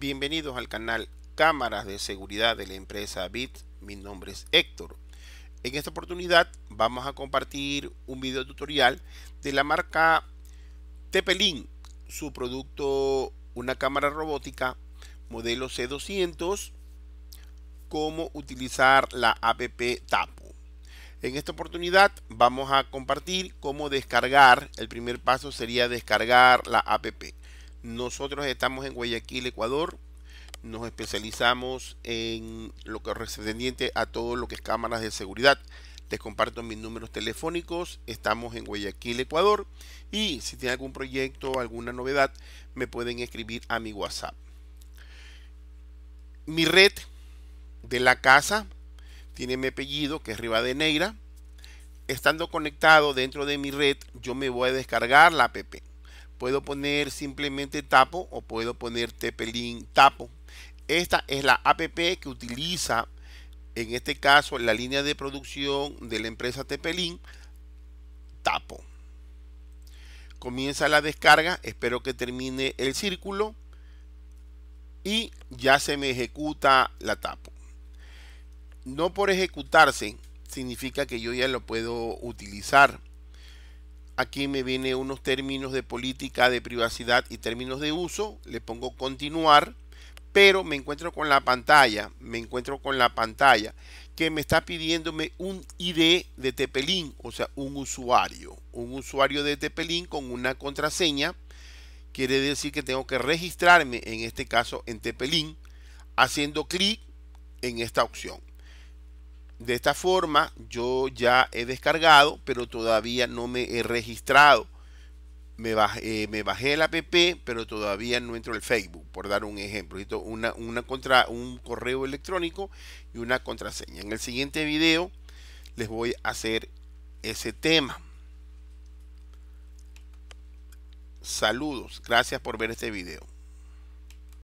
Bienvenidos al canal Cámaras de Seguridad de la empresa BIT. Mi nombre es Héctor. En esta oportunidad vamos a compartir un video tutorial de la marca Tepelin, su producto una cámara robótica modelo C200, cómo utilizar la app Tapo. En esta oportunidad vamos a compartir cómo descargar, el primer paso sería descargar la app. Nosotros estamos en Guayaquil, Ecuador. Nos especializamos en lo que correspondiente a todo lo que es cámaras de seguridad. Les comparto mis números telefónicos. Estamos en Guayaquil, Ecuador. Y si tienen algún proyecto, alguna novedad, me pueden escribir a mi WhatsApp. Mi red de la casa tiene mi apellido, que es Rivadeneira. Estando conectado dentro de mi red, yo me voy a descargar la app. Puedo poner simplemente tapo o puedo poner tepelín tapo. Esta es la app que utiliza, en este caso, la línea de producción de la empresa tepelín tapo. Comienza la descarga, espero que termine el círculo y ya se me ejecuta la tapo. No por ejecutarse significa que yo ya lo puedo utilizar Aquí me viene unos términos de política de privacidad y términos de uso. Le pongo continuar, pero me encuentro con la pantalla, me encuentro con la pantalla que me está pidiéndome un ID de Tepelín, o sea, un usuario, un usuario de Tepelín con una contraseña. Quiere decir que tengo que registrarme, en este caso en Tepelín haciendo clic en esta opción. De esta forma yo ya he descargado, pero todavía no me he registrado. Me eh, bajé, el app, pero todavía no entro al Facebook, por dar un ejemplo. una, contra, un correo electrónico y una contraseña. En el siguiente video les voy a hacer ese tema. Saludos, gracias por ver este video.